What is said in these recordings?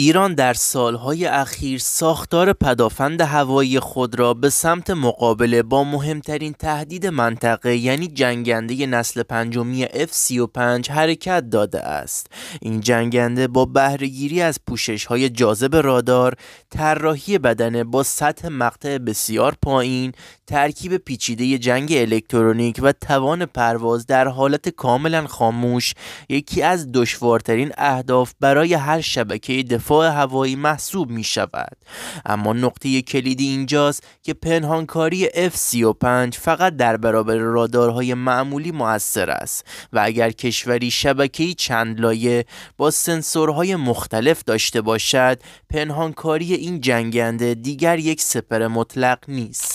ایران در سالهای اخیر ساختار پدافند هوایی خود را به سمت مقابله با مهمترین تهدید منطقه یعنی جنگنده نسل پنجمی F-35 حرکت داده است. این جنگنده با بهرهگیری از پوشش های جاذب رادار، طراحی بدنه با سطح مقطع بسیار پایین، ترکیب پیچیده جنگ الکترونیک و توان پرواز در حالت کاملا خاموش یکی از دشوارترین اهداف برای هر شبکه دفاعی هوایی محسوب می شود اما نقطه کلیدی اینجاست که پنهانکاری F-35 فقط در برابر رادارهای معمولی موثر است و اگر کشوری شبکه چند لایه با سنسورهای مختلف داشته باشد پنهانکاری این جنگنده دیگر یک سپر مطلق نیست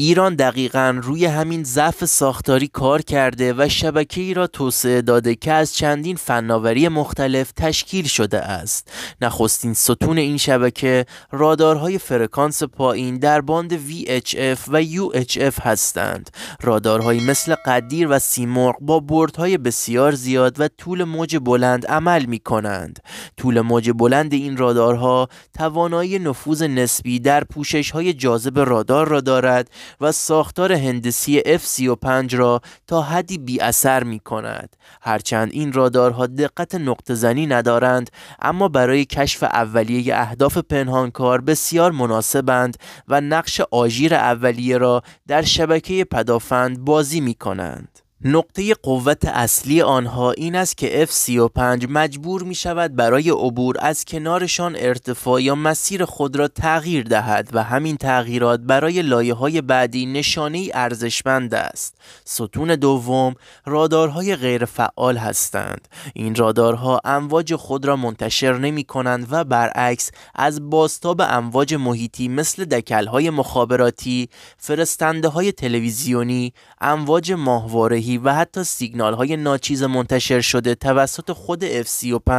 ایران دقیقا روی همین ضعف ساختاری کار کرده و شبکه ای را توسعه داده که از چندین فناوری مختلف تشکیل شده است نخستین ستون این شبکه رادارهای فرکانس پایین در باند VHF و UHF هستند رادارهایی مثل قدیر و سیمرغ با بردهای بسیار زیاد و طول موج بلند عمل می کنند طول موج بلند این رادارها توانایی نفوذ نسبی در پوشش های جاذب رادار را دارد و ساختار هندسی F-35 را تا حدی بی اثر می کند. هرچند این رادارها دقت نقطه زنی ندارند اما برای کشف اولیه اهداف پنهانکار بسیار مناسبند و نقش آژیر اولیه را در شبکه پدافند بازی می کنند. نقطه قوت اصلی آنها این است که F-35 مجبور می شود برای عبور از کنارشان ارتفاع یا مسیر خود را تغییر دهد و همین تغییرات برای لایه های بعدی نشانه ارزشمند است. ستون دوم رادارهای غیرفعال هستند. این رادارها امواج خود را منتشر نمی کنند و برعکس از باستاب امواج محیطی مثل های مخابراتی، فرستنده های تلویزیونی، امواج ماهوارهی و حتی سیگنال های ناچیز منتشر شده توسط خود F-35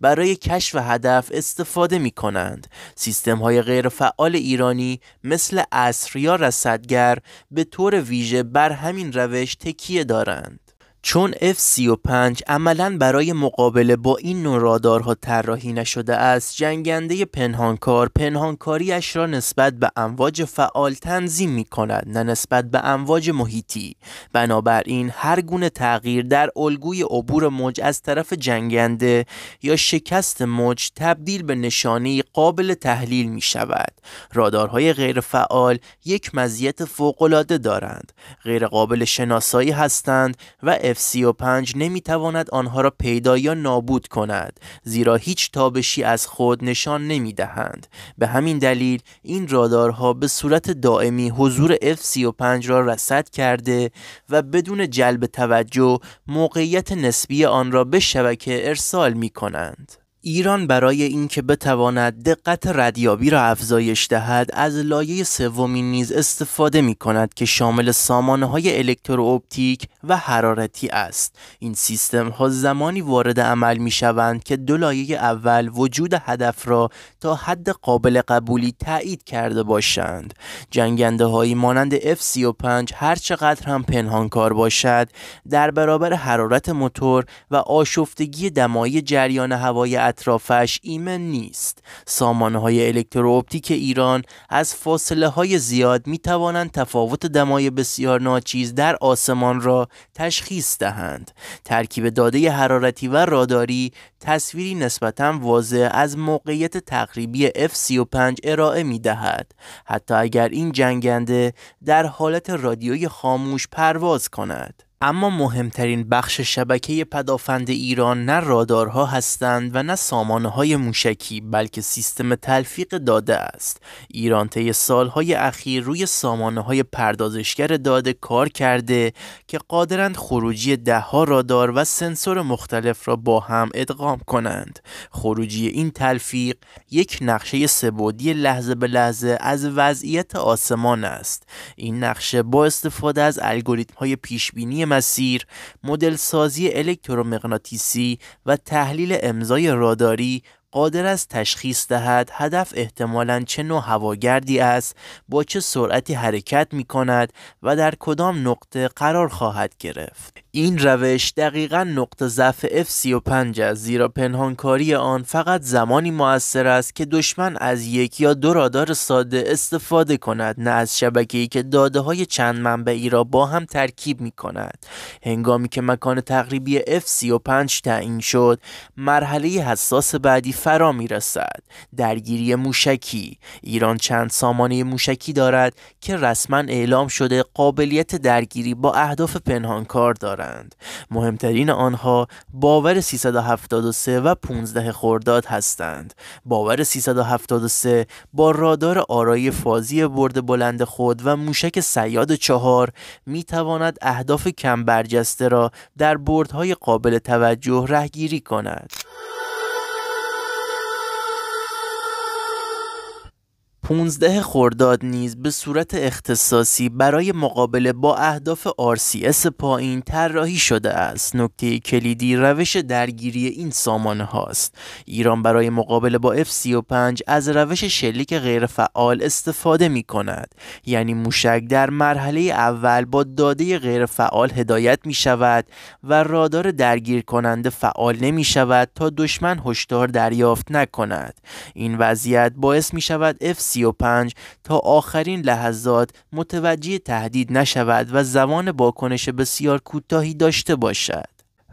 برای کشف هدف استفاده می کنند. سیستم های غیرفعال ایرانی مثل اسریار یا رصدگر به طور ویژه بر همین روش تکیه دارند. چون F-35 عملا برای مقابله با این نوع رادارها طراحی نشده است جنگنده پنهانکار پنهانکاریش را نسبت به امواج فعال تنظیم می کند نه نسبت به امواج محیطی بنابراین هر گونه تغییر در الگوی عبور موج از طرف جنگنده یا شکست موج تبدیل به نشانه قابل تحلیل می شود رادارهای فعال یک مزیت فوقالعاده دارند غیرقابل شناسایی هستند و F-35 نمیتواند آنها را پیدا یا نابود کند زیرا هیچ تابشی از خود نشان نمیدهند به همین دلیل این رادارها به صورت دائمی حضور F-35 را رصد کرده و بدون جلب توجه موقعیت نسبی آن را به شبکه ارسال می کنند. ایران برای اینکه بتواند دقت ردیابی را افزایش دهد از لایه سومی نیز استفاده می کند که شامل سامانه های الکترواپتیک و حرارتی است این سیستم ها زمانی وارد عمل می شوند که دو لایه اول وجود هدف را تا حد قابل قبولی تایید کرده باشند جنگنده هایی مانند F35 هر چقدر هم پنهانکار باشد در برابر حرارت موتور و آشفتگی دمایی جریان هوای اطرافش ایمن نیست های الکترواپتیک ایران از فاصله های زیاد می توانند تفاوت دمای بسیار ناچیز در آسمان را تشخیص دهند ترکیب داده حرارتی و راداری تصویری نسبتا واضح از موقعیت تقریبی F-35 ارائه می دهد حتی اگر این جنگنده در حالت رادیوی خاموش پرواز کند اما مهمترین بخش شبکه پدافند ایران نه رادارها هستند و نه سامانه های موشکی بلکه سیستم تلفیق داده است ایران طی سالهای اخیر روی سامانه های پردازشگر داده کار کرده که قادرند خروجی دهها رادار و سنسور مختلف را با هم ادغام کنند خروجی این تلفیق یک نقشه سبودی لحظه به لحظه از وضعیت آسمان است این نقشه با استفاده از الگوریتم های پیش بینی مسیر، مدل سازی الکترومغناطیسی و تحلیل امضای راداری قادر است تشخیص دهد هدف احتمالا چه نوع هواگردی است با چه سرعتی حرکت می کند و در کدام نقطه قرار خواهد گرفت این روش دقیقا نقطه ضعف F35 است زیرا پنهانکاری آن فقط زمانی موثر است که دشمن از یک یا دو رادار ساده استفاده کند نه از شبکه‌ای که داده های چند منبعی را با هم ترکیب می کند هنگامی که مکان تقریبی F35 تعیین شد مرحله حساس بعدی فرا می درگیری موشکی ایران چند سامانه موشکی دارد که رسما اعلام شده قابلیت درگیری با اهداف پنهانکار دارند مهمترین آنها باور 373 و 15 خورداد هستند باور 373 با رادار آرای فازی برد بلند خود و موشک سیاد چهار می تواند اهداف کم برجسته را در بردهای قابل توجه رهگیری کند 15 خرداد نیز به صورت اختصاصی برای مقابله با اهداف RCS پایین طراحی شده است. نکته کلیدی روش درگیری این سامانه هاست. ایران برای مقابله با F35 از روش شلیک غیرفعال استفاده می کند. یعنی موشک در مرحله اول با داده غیرفعال هدایت می شود و رادار درگیر کننده فعال نمی شود تا دشمن هشدار دریافت نکند. این وضعیت باعث می شود F35 35 تا آخرین لحظات متوجه تهدید نشود و زمان واکنش بسیار کوتاهی داشته باشد.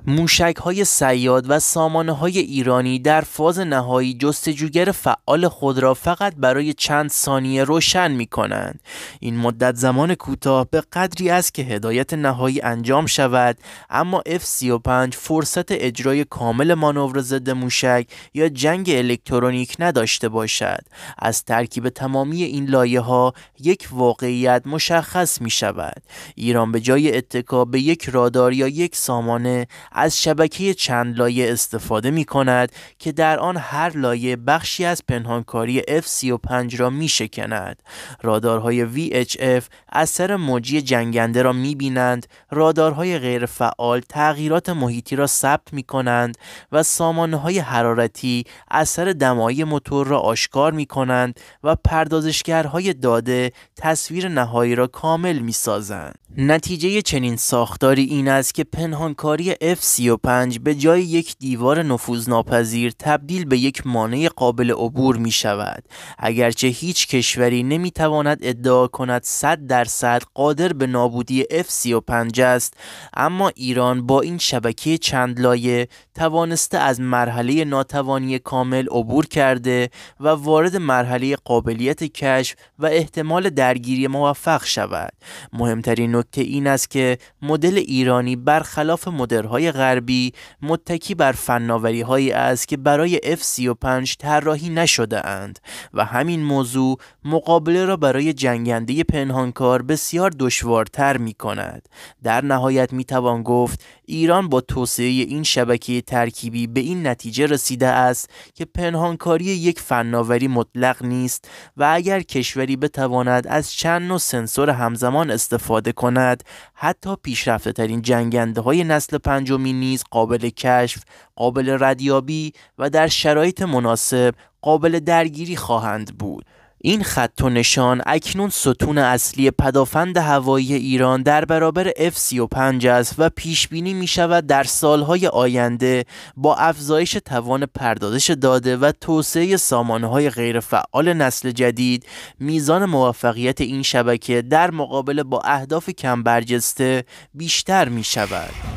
موشک های سیاد و سامانه های ایرانی در فاز نهایی جستجوگر فعال خود را فقط برای چند ثانیه روشن می کنند. این مدت زمان کوتاه به قدری است که هدایت نهایی انجام شود اما F-35 فرصت اجرای کامل مانور ضد موشک یا جنگ الکترونیک نداشته باشد از ترکیب تمامی این لایه ها یک واقعیت مشخص می شود ایران به جای اتکا به یک رادار یا یک سامانه از شبکه چند لایه استفاده می کند که در آن هر لایه بخشی از پنهانکاری F-35 را می شکند. رادارهای VHF اثر موجی جنگنده را می بینند، رادارهای غیرفعال تغییرات محیطی را ثبت می کنند و سامانهای حرارتی اثر دمایی موتور را آشکار می کنند و پردازشگرهای داده تصویر نهایی را کامل می سازند. نتیجه چنین ساختاری این است که پنهانکاری f 35 به جای یک دیوار نفوذناپذیر تبدیل به یک مانع قابل عبور می شود اگرچه هیچ کشوری نمی تواند ادعا کند 100 درصد قادر به نابودی F-35 است اما ایران با این شبکه چند لایه توانسته از مرحله ناتوانی کامل عبور کرده و وارد مرحله قابلیت کشف و احتمال درگیری موفق شود مهمترین نکته این است که مدل ایرانی برخلاف مدرهای غربی متکی بر فناوری هایی است که برای F-35 طراحی نشده اند و همین موضوع مقابله را برای جنگنده پنهانکار بسیار دشوارتر می کند. در نهایت می توان گفت ایران با توسعه این شبکه ترکیبی به این نتیجه رسیده است که پنهانکاری یک فناوری مطلق نیست و اگر کشوری بتواند از چند نوع سنسور همزمان استفاده کند حتی پیشرفته ترین جنگنده های نسل پنج نیز قابل کشف، قابل ردیابی و در شرایط مناسب قابل درگیری خواهند بود. این خط و نشان اکنون ستون اصلی پدافند هوایی ایران در برابر F-35 است و پیش بینی می شود در سالهای آینده با افزایش توان پردازش داده و توسعه سامانهای غیرفعال نسل جدید میزان موفقیت این شبکه در مقابل با اهداف کمبرجسته بیشتر می شود.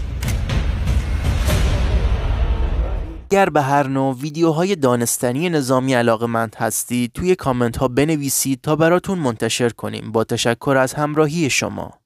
اگر به هر نوع ویدیوهای دانستنی نظامی علاقه مند هستید توی کامنت ها بنویسید تا براتون منتشر کنیم با تشکر از همراهی شما